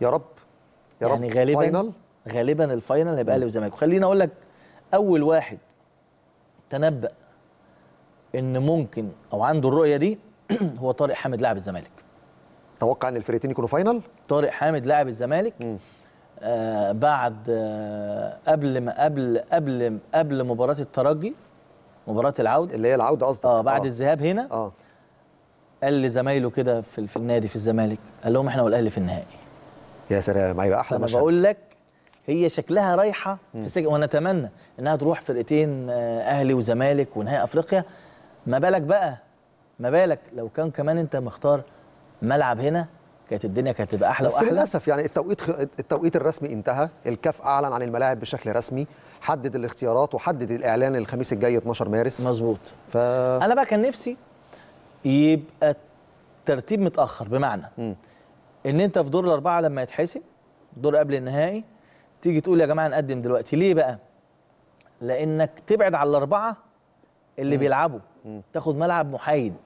يا رب يا يعني رب غالبا فاينل. غالبا الفاينل هيبقى اهلي وزمالك وخليني اقول لك اول واحد تنبأ ان ممكن او عنده الرؤيه دي هو طارق حامد لاعب الزمالك توقع ان الفرقتين يكونوا فاينل طارق حامد لاعب الزمالك آه بعد آه قبل ما قبل قبل قبل مباراه الترجي مباراه العوده اللي هي العوده قصدك اه بعد آه. الذهاب هنا اه قال لزمايله كده في النادي في الزمالك قال لهم احنا والاهلي في النهائي يا سلام هيبقى احلى مشهد بقول لك هي شكلها رايحه في السجن ونتمنى انها تروح فرقتين آه، اهلي وزمالك ونهائي افريقيا ما بالك بقى ما بالك لو كان كمان انت مختار ملعب هنا كانت الدنيا كانت هتبقى احلى بس واحلى بس للاسف يعني التوقيت التوقيت الرسمي انتهى الكاف اعلن عن الملاعب بشكل رسمي حدد الاختيارات وحدد الاعلان الخميس الجاي 12 مارس مظبوط ف... انا بقى كان نفسي يبقى الترتيب متاخر بمعنى م. ان انت في دور الاربعه لما يتحسم دور قبل النهائي تيجي تقول يا جماعه نقدم دلوقتي ليه بقى؟ لانك تبعد على الاربعه اللي م. بيلعبوا م. تاخد ملعب محايد